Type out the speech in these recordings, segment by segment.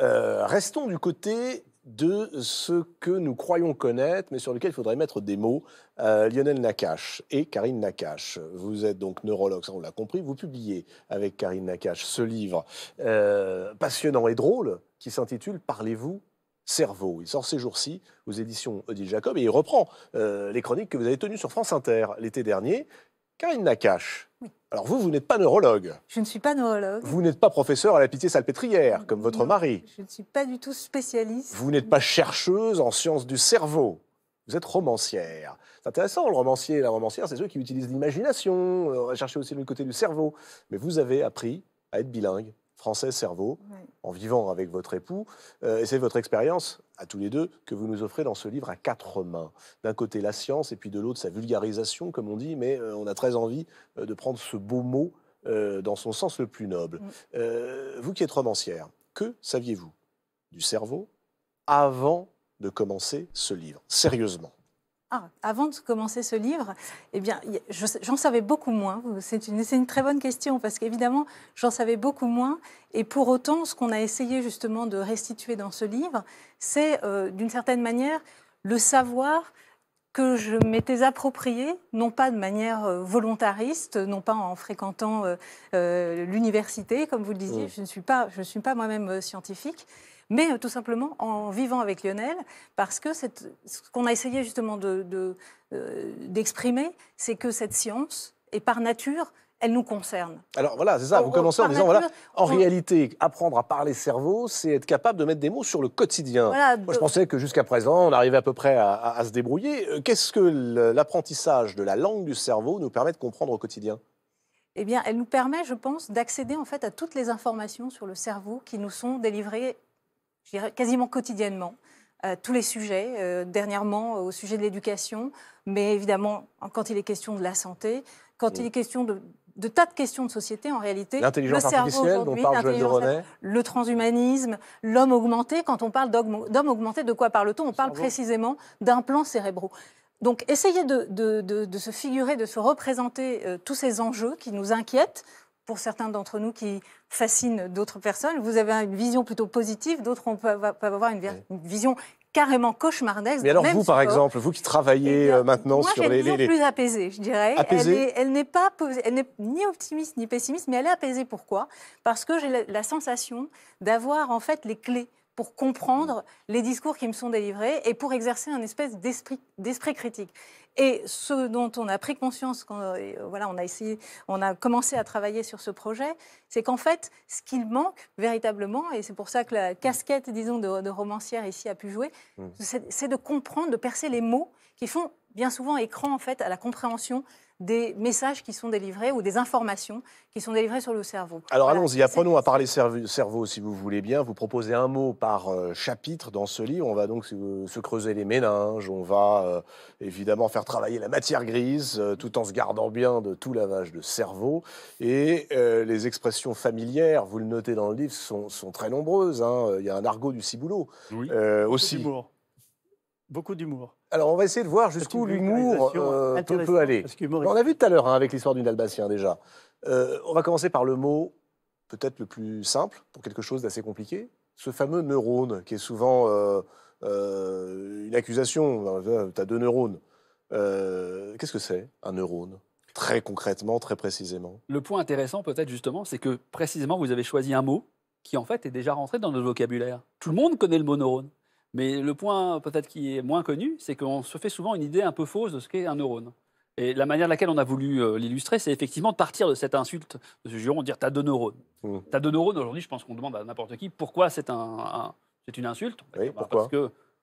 Euh, restons du côté de ce que nous croyons connaître, mais sur lequel il faudrait mettre des mots. Euh, Lionel Nakache et Karine Nakache. Vous êtes donc neurologue, ça on l'a compris. Vous publiez avec Karine Nakache ce livre euh, passionnant et drôle qui s'intitule Parlez-vous Cerveau. Il sort ces jours-ci aux éditions Odile Jacob et il reprend les chroniques que vous avez tenues sur France Inter l'été dernier. Karine Nakache. Alors vous, vous n'êtes pas neurologue. Je ne suis pas neurologue. Vous n'êtes pas professeur à la pitié salpêtrière, comme votre mari. Je ne suis pas du tout spécialiste. Vous n'êtes pas chercheuse en sciences du cerveau. Vous êtes romancière. C'est intéressant, le romancier et la romancière, c'est ceux qui utilisent l'imagination, euh, chercher aussi le côté du cerveau. Mais vous avez appris à être bilingue français cerveau en vivant avec votre époux. Euh, et c'est votre expérience, à tous les deux, que vous nous offrez dans ce livre à quatre mains. D'un côté la science et puis de l'autre sa vulgarisation, comme on dit, mais euh, on a très envie euh, de prendre ce beau mot dans son sens le plus noble. Mm. vous qui êtes romancière, que saviez-vous du cerveau avant de commencer ce livre, sérieusement ah, avant de commencer ce livre, eh bien, j'en savais beaucoup moins. C'est une, très bonne question parce qu'évidemment, j'en savais beaucoup moins. Et pour autant, ce qu'on a essayé justement de restituer dans ce livre, c'est euh, d'une certaine manière le savoir que je m'étais approprié, non pas de manière euh, volontariste, non pas en fréquentant euh, l'université, comme vous le disiez, je ne suis pas, je ne suis pas moi-même scientifique, mais euh, tout simplement en vivant avec Lionel, parce que ce qu'on a essayé justement d'exprimer, de, de, euh, c'est que cette science et par nature elle nous concerne. Alors voilà, c'est ça, vous oh, oh, commencez en disant, voilà, en réalité, apprendre à parler cerveau, c'est être capable de mettre des mots sur le quotidien. Moi, je pensais que jusqu'à présent, on arrivait à peu près à, à se débrouiller. Euh, qu'est-ce que l'apprentissage de la langue du cerveau nous permet de comprendre au quotidien eh bien, elle nous permet, je pense, d'accéder en fait à toutes les informations sur le cerveau qui nous sont délivrées quasiment quotidiennement euh, tous les sujets, euh, dernièrement euh, au sujet de l'éducation, mais évidemment quand il est question de la santé, quand il mm. est question de, tas de questions de société en réalité. L'intelligence artificielle dont parle Le transhumanisme, l'homme augmenté. Quand on parle d'homme augmenté, de quoi parle-t-on On parle précisément d'implants cérébraux. Donc essayez de, se figurer, de se représenter tous ces enjeux qui nous inquiètent pour certains d'entre nous qui fascinent d'autres personnes. Vous avez une vision plutôt positive, d'autres on peut avoir une, vision carrément cauchemardesque. Mais alors vous, par exemple, vous qui travaillez eh euh, maintenant sur les... Elle est plus apaisée, je dirais. Apaisée. Elle n'est pas, elle n'est ni optimiste ni pessimiste, mais elle est apaisée. Pourquoi Parce que j'ai la sensation d'avoir en fait les clés pour comprendre les discours qui me sont délivrés et pour exercer un espèce d'esprit critique. Et ce dont on a pris conscience quand euh, voilà, on a essayé, on a commencé à travailler sur ce projet, c'est qu'en fait, ce qu'il manque véritablement, et c'est pour ça que la casquette, disons, de, romancière ici a pu jouer, mmh. c'est de comprendre, de percer les mots qui font bien souvent écran en fait à la compréhension des messages qui sont délivrés ou des informations qui sont délivrées sur le cerveau. Alors allons-y, apprenons à parler cerveau, si vous voulez bien. Vous proposez un mot par euh, chapitre dans ce livre. On va donc se creuser les méninges, on va euh, évidemment faire travailler la matière grise euh, tout en se gardant bien de tout lavage de cerveau. Et les expressions familières, vous le notez dans le livre, sont, très nombreuses. Hein. Il y a un argot du ciboulot oui. aussi. Beaucoup d'humour. Alors, on va essayer de voir jusqu'où l'humour euh, peut, aller. On a vu tout à l'heure hein, avec l'histoire du Albatien déjà. Euh, on va commencer par le mot peut-être le plus simple pour quelque chose d'assez compliqué. Ce fameux neurone qui est souvent euh, une accusation. Tu as deux neurones. Qu'est-ce que c'est un neurone Très concrètement, très précisément. Le point intéressant peut-être justement, c'est que précisément vous avez choisi un mot qui en fait est déjà rentré dans notre vocabulaire. Tout le monde connaît le mot neurone. Mais le point peut-être qui est moins connu, c'est qu'on se fait souvent une idée un peu fausse de ce qu'est un neurone. Et la manière laquelle on a voulu euh, l'illustrer, c'est effectivement de partir de cette insulte de ce juron, de dire t'as deux neurones. Mmh. T'as deux neurones, aujourd'hui, je pense qu'on demande à n'importe qui pourquoi c'est un, une insulte. pourquoi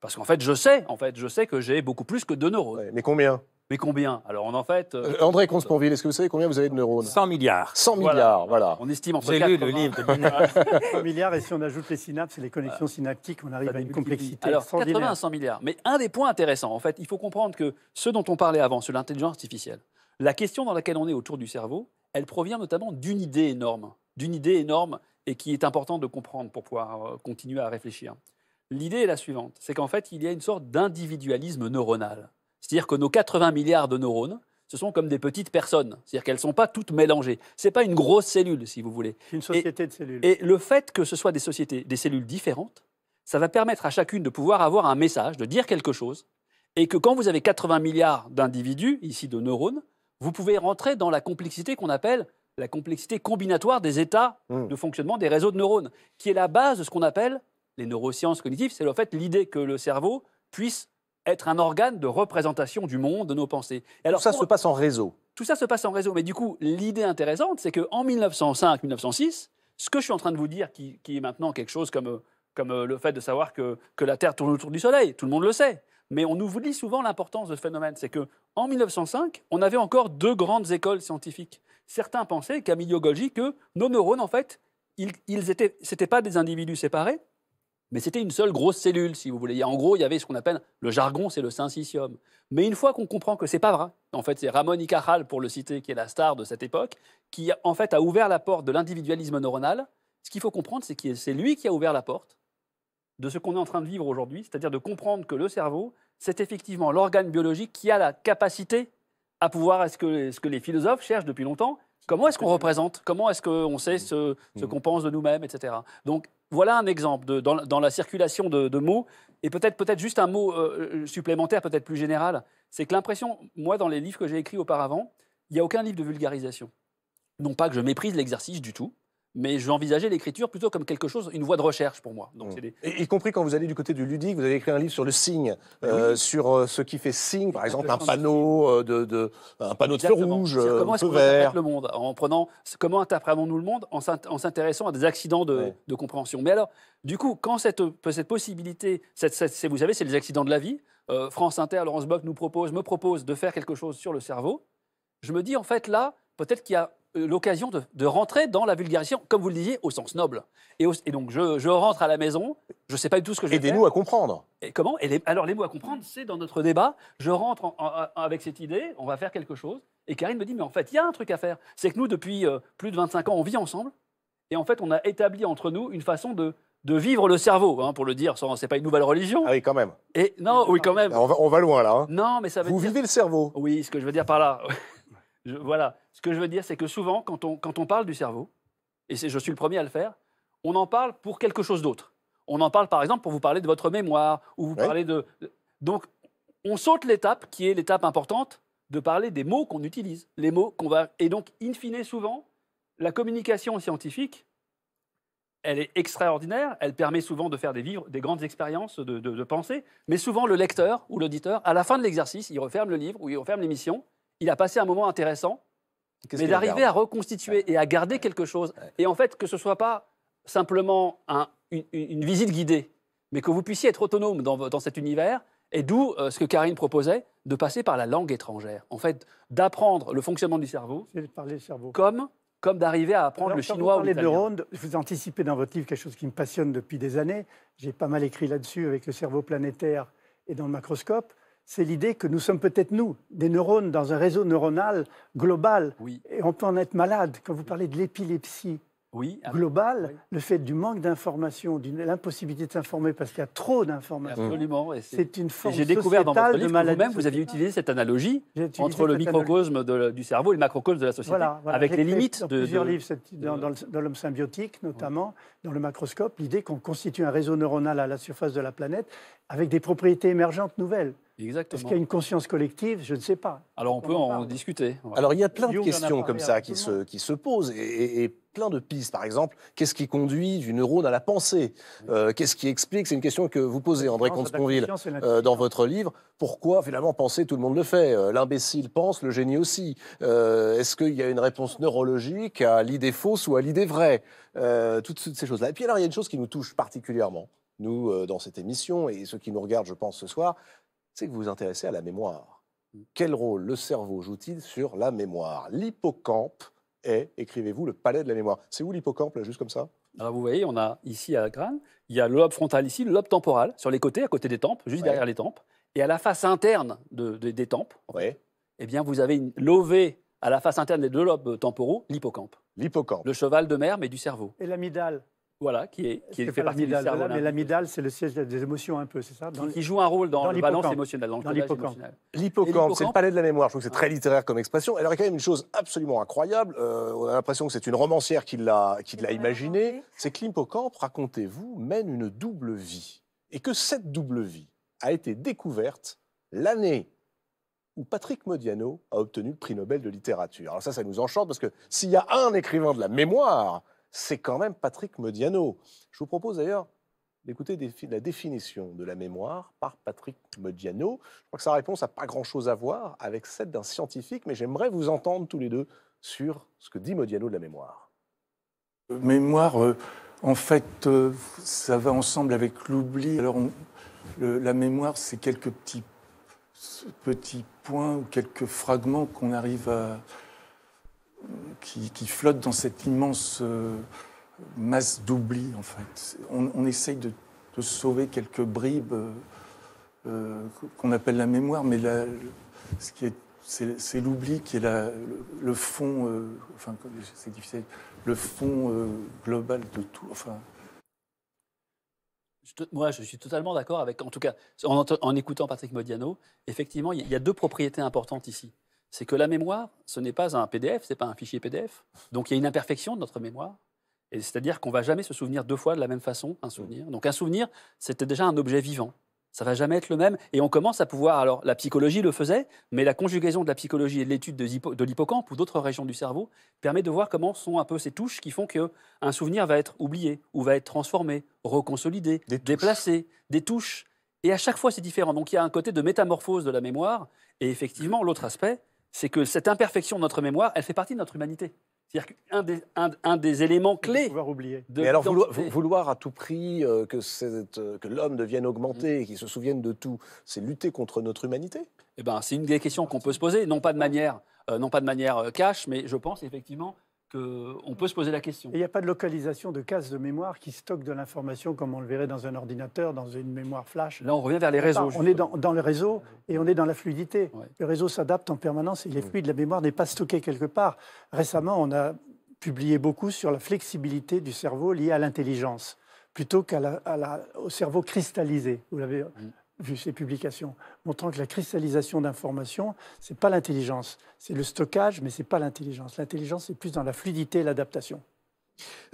parce qu'en fait, je sais, en fait, je sais que j'ai beaucoup plus que deux neurones. mais combien mais combien Alors, on en fait. Euh, euh, André Consponville, est-ce que vous savez combien vous avez de neurones 100 milliards. 100 milliards, voilà. On estime entre J'ai lu le livre de 100 milliards, et si on ajoute les synapses et les connexions synaptiques, on arrive à une complexité. Alors, 80 à 100 milliards. Mais un des points intéressants, en fait, il faut comprendre que ce dont on parlait avant, sur l'intelligence artificielle, la question dans laquelle on est autour du cerveau, elle provient notamment d'une idée énorme. D'une idée énorme et qui est importante de comprendre pour pouvoir euh, continuer à réfléchir. L'idée est la suivante c'est qu'en fait, il y a une sorte d'individualisme neuronal. C'est-à-dire que nos 80 milliards de neurones, ce sont comme des petites personnes. C'est-à-dire qu'elles ne sont pas toutes mélangées. Ce n'est pas une grosse cellule, si vous voulez. C'est Une société de cellules. Et le fait que ce soit des sociétés, des cellules différentes, ça va permettre à chacune de pouvoir avoir un message, de dire quelque chose, et que quand vous avez 80 milliards d'individus, ici de neurones, vous pouvez rentrer dans la complexité qu'on appelle la complexité combinatoire des états hmm. de fonctionnement des réseaux de neurones, qui est la base de ce qu'on appelle les neurosciences cognitives. C'est en fait l'idée que le cerveau puisse être un organe de représentation du monde, de nos pensées. alors, tout ça se passe en réseau. Tout ça se passe en réseau. Mais du coup, l'idée intéressante, c'est qu'en 1905-1906, ce que je suis en train de vous dire, qui, est maintenant quelque chose comme, comme euh, le fait de savoir que, la Terre tourne autour du Soleil, tout le monde le sait. Mais on nous oublie souvent l'importance de ce phénomène. C'est qu'en 1905, on avait encore deux grandes écoles scientifiques. Certains pensaient, Camillo Golgi, que nos neurones, en fait, ce n'étaient pas des individus séparés, mais c'était une seule grosse cellule, si vous voulez. en gros, il y avait ce qu'on appelle le jargon, c'est le syncytium. Mais une fois qu'on comprend que c'est pas vrai, en fait, c'est Ramon y Cajal, pour le citer, qui est la star de cette époque, qui en fait a ouvert la porte de l'individualisme neuronal. Ce qu'il faut comprendre, c'est que c'est lui qui a ouvert la porte de ce qu'on est en train de vivre aujourd'hui, c'est-à-dire de comprendre que le cerveau, c'est effectivement l'organe biologique qui a la capacité à pouvoir, est-ce que, ce que les philosophes cherchent depuis longtemps, comment est-ce qu'on représente, comment est-ce qu'on sait ce, ce mmh. qu'on pense de nous-mêmes, etc. Donc voilà un exemple dans, la circulation de, mots. Et peut-être peut, -être, juste un mot euh, euh, supplémentaire, peut-être plus général. C'est que l'impression, moi, dans les livres que j'ai écrits auparavant, il n'y a aucun livre de vulgarisation. Non pas que je méprise l'exercice du tout, mais je envisageais l'écriture plutôt comme quelque chose, une voie de recherche pour moi. Donc, mm. y compris quand vous allez du côté du ludique, vous avez écrit un livre sur le signe, euh, sur euh, ce qui fait signe, par exemple un panneau euh, de, un panneau de feu rouge, comment est le monde en prenant comment interprétons-nous le monde en s'intéressant à des accidents de, compréhension. Mais alors, du coup, quand cette, cette possibilité, vous savez, c'est les accidents de la vie. France Inter, Laurence Bock nous propose, me propose de faire quelque chose sur le cerveau. Je me dis en fait là, peut-être qu'il y a euh, l'occasion de, rentrer dans la vulgarisation, comme vous le disiez, au sens noble. Et, donc, je, rentre à la maison, je ne sais pas du tout ce que je vais Aidez-nous à comprendre. comment et Alors, les mots à comprendre, c'est dans notre débat. Je rentre avec cette idée, on va faire quelque chose. Et Karine me dit, mais en fait, il y a un truc à faire. C'est que nous, depuis euh, plus de 25 ans, on vit ensemble. Et en fait, on a établi entre nous une façon de, vivre le cerveau, hein, pour le dire, c'est pas une nouvelle religion. Ah oui, quand même. Et non, oui, quand même. On va, loin là. Hein. Non, mais ça veut Vous vivez le cerveau. Oui, ce que je veux dire par là voilà, ce que je veux dire, c'est que souvent, quand on, parle du cerveau, et je suis le premier à le faire, on en parle pour quelque chose d'autre. On en parle, par exemple, pour vous parler de votre mémoire, ou vous parler de... Donc, on saute l'étape qui est l'étape importante de parler des mots qu'on utilise, les mots qu'on va... Et donc, in fine, souvent, la communication scientifique, elle est extraordinaire, elle permet souvent de faire des, vivres des grandes expériences de, de, de pensée, mais souvent le lecteur ou l'auditeur, à la fin de l'exercice, il referme le livre ou il referme l'émission, il a passé un moment intéressant, mais d'arriver à reconstituer et à garder quelque chose. Et en fait, que ce ne soit pas simplement une, visite guidée, mais que vous puissiez être autonome dans, cet univers. Et d'où euh, ce que Karine proposait, de passer par la langue étrangère. En fait, d'apprendre le fonctionnement du cerveau, comme comme d'arriver à apprendre le chinois ou l'italien. de Ronde, vous anticipez dans votre livre quelque chose qui me passionne depuis des années. J'ai pas mal écrit là-dessus avec le cerveau planétaire et dans le macroscope c'est l'idée que nous sommes peut-être nous, des neurones dans un réseau neuronal global. Et on peut en être malade. Quand vous parlez de l'épilepsie oui, ah globale, le fait du manque d'information, l'impossibilité de s'informer parce qu'il y a trop d'informations. C'est une forme J'ai découvert dans votre livre vous-même, vous aviez utilisé cette analogie entre le microcosme du cerveau et le macrocosme de la société, avec les limites dans de, plusieurs livres, dans, l'homme symbiotique notamment, dans le macroscope, l'idée qu'on constitue un réseau neuronal à la surface de la planète avec des propriétés émergentes nouvelles. Exactement. Est-ce qu'il y a une conscience collective Je ne sais pas. Alors on, peut en, discuter. Alors il y a plein de questions comme ça qui se, qui se, posent et, plein de pistes. Par exemple, qu'est-ce qui conduit du neurone à la pensée euh, Qu'est-ce qui explique C'est une question que vous posez, André Comte-Sponville, euh, dans votre livre. Pourquoi, finalement, penser, tout le monde le fait euh, L'imbécile pense, le génie aussi. Est-ce qu'il y a une réponse neurologique à l'idée fausse ou à l'idée vraie toutes, toutes ces choses-là. Et puis alors, il y a une chose qui nous touche particulièrement, nous, dans cette émission, et ceux qui nous regardent, je pense, ce soir, c'est que vous vous intéressez à la mémoire. Mm. Quel rôle le cerveau joue-t-il sur la mémoire L'hippocampe est, écrivez-vous, le palais de la mémoire. C'est où l'hippocampe, là, juste comme ça Alors vous voyez, on a ici à la crâne, il y a le lobe frontal ici, le lobe temporal, sur les côtés, à côté des tempes, juste derrière les tempes. Et à la face interne des tempes, eh bien, vous avez une levée à la face interne des deux lobes temporaux, l'hippocampe. L'hippocampe. Le cheval de mer, mais du cerveau. Et l'amidale voilà, qui est, qui fait partie du cerveau. mais l'amidale, c'est le siège des émotions un peu, c'est ça qui, joue un rôle dans, dans le émotionnelle, dans, l'hippocampe. c'est le palais de la mémoire. Je trouve que c'est très littéraire comme expression. Elle a quand même une chose absolument incroyable. Euh, on a l'impression que c'est une romancière qui l'a imaginée. C'est que l'hippocampe, racontez-vous, mène une double vie. Et que cette double vie a été découverte l'année où Patrick Modiano a obtenu le prix Nobel de littérature. Alors ça, ça nous enchante parce que s'il y a un écrivain de la mémoire c'est quand même Patrick Modiano. Je vous propose d'ailleurs d'écouter la définition de la mémoire par Patrick Modiano. Je crois que sa réponse n'a pas grand-chose à voir avec celle d'un scientifique, mais j'aimerais vous entendre tous les deux sur ce que dit Modiano de la mémoire. Euh, mémoire, euh, en fait, euh, ça va ensemble avec l'oubli. Alors, la mémoire, c'est quelques petits points ou quelques fragments qu'on arrive à, qui, flotte dans cette immense euh, masse d'oubli, en fait. On, essaye de, sauver quelques bribes euh, euh, qu'on appelle la mémoire, mais ce qui est c'est, l'oubli qui est le, fond, enfin, c'est difficile, le fond global de tout. Enfin. moi, je suis totalement d'accord avec, en tout cas, en, écoutant Patrick Modiano, effectivement, il y a deux propriétés importantes ici c'est que la mémoire, ce n'est pas un PDF, ce n'est pas un fichier PDF. Donc il y a une imperfection de notre mémoire. Et c'est-à-dire qu'on ne va jamais se souvenir deux fois de la même façon un souvenir. Donc un souvenir, c'était déjà un objet vivant. Ça ne va jamais être le même. Et on commence à pouvoir. Alors la psychologie le faisait, mais la conjugaison de la psychologie et de l'étude de l'hippocampe ou d'autres régions du cerveau permet de voir comment sont un peu ces touches qui font que un souvenir va être oublié ou va être transformé, reconsolidé, déplacé, des touches. Et à chaque fois, c'est différent. Donc il y a un côté de métamorphose de la mémoire. Et effectivement, l'autre aspect, c'est que cette imperfection de notre mémoire, elle fait partie de notre humanité. C'est-à-dire qu'un des, un, des éléments clés. oublier. Mais alors vouloir, à tout prix euh, euh, que, l'homme devienne augmenté, mm. et qu'il se souvienne de tout, c'est lutter contre notre humanité eh ben, c'est une des questions qu'on peut se poser, non pas de manière, euh, non pas de manière cash, mais je pense effectivement on peut se poser la question. Il n'y a pas de localisation de cases de mémoire qui stocke de l'information comme on le verrait dans un ordinateur, dans une mémoire flash. Là, on revient vers les réseaux. on est dans, le réseau et on est dans la fluidité. Le réseau s'adapte en permanence et les fluides, de La mémoire n'est pas stockée quelque part. Récemment, on a publié beaucoup sur la flexibilité du cerveau liée à l'intelligence plutôt qu'au cerveau cristallisé. Vous l'avez mm vu ces publications, montrant que la cristallisation d'informations, ce n'est pas l'intelligence. C'est le stockage, mais ce n'est pas l'intelligence. L'intelligence, c'est plus dans la fluidité et l'adaptation.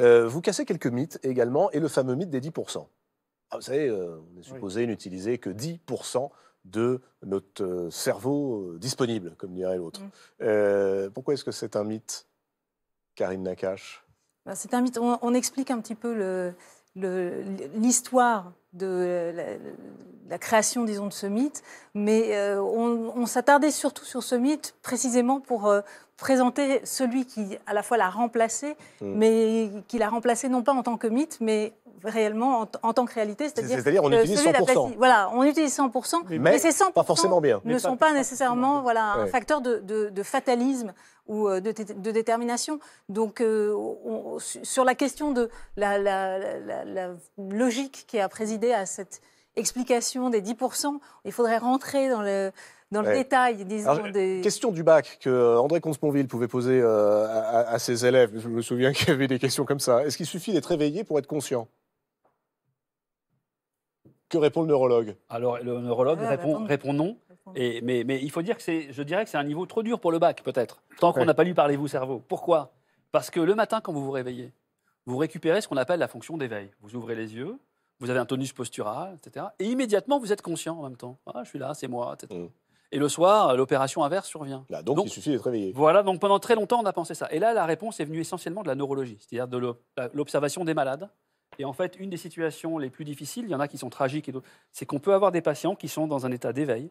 Euh, vous cassez quelques mythes également, et le fameux mythe des 10%. Ah, vous savez, euh, on est supposé n'utiliser que 10% de notre euh, cerveau disponible, comme dirait l'autre. Mm. pourquoi est-ce que c'est un mythe, Karine Nakache ben, C'est un mythe. on, explique un petit peu le, l'histoire de la, création, disons, de ce mythe, mais euh, on, s'attardait surtout sur ce mythe précisément pour euh, présenter celui qui à la fois l'a remplacé, mm. mais qui l'a remplacé non pas en tant que mythe, mais réellement en, tant que réalité. C'est-à-dire, qu'on utilise 100%. voilà, on utilise 100%, mais, c'est ces 100% pas forcément bien. ne sont pas, nécessairement voilà, un facteur de, fatalisme ou euh, de, détermination. Donc, euh, sur la question de la, logique qui a présidé à cette explication des 10%, il faudrait rentrer dans le, dans le détail, euh, des... Question du bac que André Consponville pouvait poser à, à, ses élèves. Je me souviens qu'il y avait des questions comme ça. Est-ce qu'il suffit d'être éveillé pour être conscient que répond le neurologue Alors, le neurologue ah, répond, non. mais, il faut dire que c'est, je dirais que c'est un niveau trop dur pour le bac, peut-être. Tant qu'on n'a pas lu Parlez-vous cerveau. Pourquoi Parce que le matin, quand vous vous réveillez, vous récupérez ce qu'on appelle la fonction d'éveil. Vous ouvrez les yeux, vous avez un tonus postural, etc. Et immédiatement, vous êtes conscient en même temps. Ah, je suis là, c'est moi, etc. Mmh. Et le soir, l'opération inverse survient. donc, donc, il suffit d'être réveillé. Voilà, donc pendant très longtemps, on a pensé ça. Et là, la réponse est venue essentiellement de la neurologie, c'est-à-dire de l'observation des malades et en fait, une des situations les plus difficiles, il y en a qui sont tragiques et c'est qu'on peut avoir des patients qui sont dans un état d'éveil.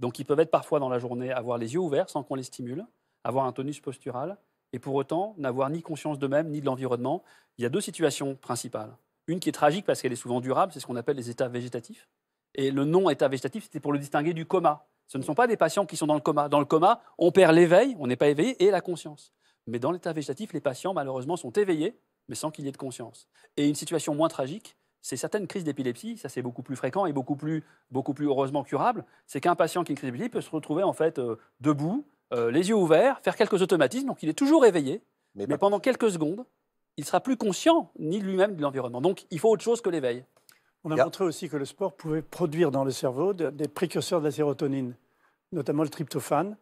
Donc, ils peuvent être parfois dans la journée avoir les yeux ouverts sans qu'on les stimule, avoir un tonus postural, et pour autant n'avoir ni conscience d'eux-mêmes ni de l'environnement. Il y a deux situations principales. Une qui est tragique parce qu'elle est souvent durable, c'est ce qu'on appelle les états végétatifs. Et le nom état végétatif, c'était pour le distinguer du coma. Ce ne sont pas des patients qui sont dans le coma. Dans le coma, on perd l'éveil, on n'est pas éveillé, et la conscience. Mais dans l'état végétatif, les patients, malheureusement, sont éveillés, mais sans qu'il y ait de conscience. Et une situation moins tragique, c'est certaines crises d'épilepsie, ça c'est beaucoup plus fréquent et beaucoup plus, beaucoup plus heureusement curable, c'est qu'un patient qui a une crise d'épilepsie peut se retrouver en fait euh, debout, euh, les yeux ouverts, faire quelques automatismes, donc il est toujours éveillé, mais, pendant quelques secondes, il sera plus conscient ni lui-même de l'environnement. Donc il faut autre chose que l'éveil. On a montré aussi que le sport pouvait produire dans le cerveau des précurseurs de la sérotonine, notamment le tryptophane,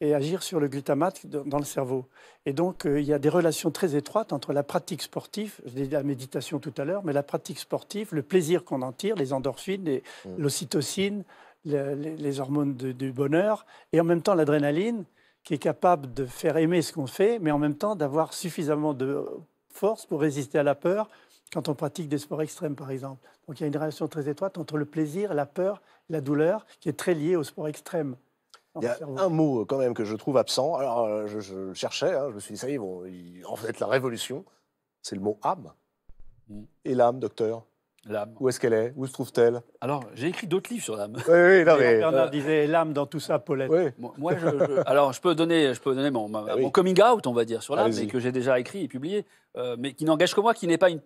et agir sur le glutamate dans le cerveau. Et donc, euh, il y a des relations très étroites entre la pratique sportive, je dit la méditation tout à l'heure, mais la pratique sportive, le plaisir qu'on en tire, les endorphines, mm. l'ocytocine, les, les, hormones du bonheur, et en même temps l'adrénaline, qui est capable de faire aimer ce qu'on fait, mais en même temps d'avoir suffisamment de force pour résister à la peur quand on pratique des sports extrêmes, par exemple. Donc, il y a une relation très étroite entre le plaisir, la peur, la douleur, qui est très liée au sport extrême. Il y a un mot euh, quand même que je trouve absent. Alors, euh, je, cherchais, hein, je me suis dit, ça y est, en fait, la révolution, c'est le mot âme. Mm. Et l'âme, docteur L'âme. Où est-ce qu'elle est, Où se trouve-t-elle Alors, j'ai écrit d'autres livres sur l'âme. Oui, oui, non, mais... Bernard euh, disait l'âme dans tout ça, Paulette. Oui. moi, je, alors, je peux donner, je peux donner mon, ah coming out, on va dire, sur l'âme, et que j'ai déjà écrit et publié, mais qui n'engage que moi, qui n'est pas, une,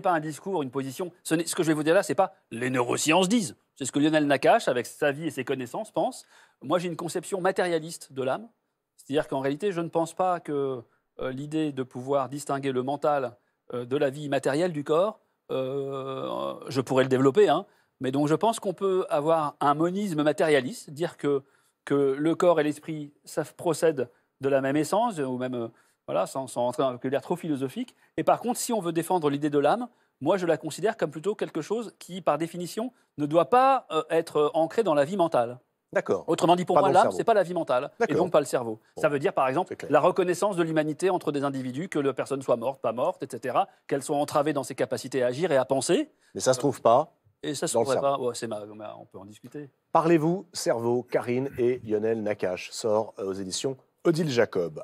pas un discours, une position. Ce, ce que je vais vous dire là, c'est pas les neurosciences disent. C'est ce que Lionel Nakache, avec sa vie et ses connaissances, pense. Moi, j'ai une conception matérialiste de l'âme. C'est-à-dire qu'en réalité, je ne pense pas que euh, l'idée de pouvoir distinguer le mental euh, de la vie matérielle du corps, euh, je pourrais le développer, hein. mais donc je pense qu'on peut avoir un monisme matérialiste, dire que, le corps et l'esprit procèdent de la même essence, ou même, sans, sans rentrer dans un trop philosophique. Et par contre, si on veut défendre l'idée de l'âme, moi je la considère comme plutôt quelque chose qui, par définition, ne doit pas être ancré dans la vie mentale. D'accord. Autrement dit, pour moi, l'âme, ce n'est pas la vie mentale, et donc pas le cerveau. Ça veut dire, par exemple, la reconnaissance de l'humanité entre des individus, que la personne soit morte, pas morte, etc., qu'elle soit entravée dans ses capacités à agir et à penser. Mais ça ne se trouve pas. Et ça se trouve pas. c'est On peut en discuter. Parlez-vous, cerveau, Karine et Lionel Nakache, sort euh, aux éditions Odile Jacob.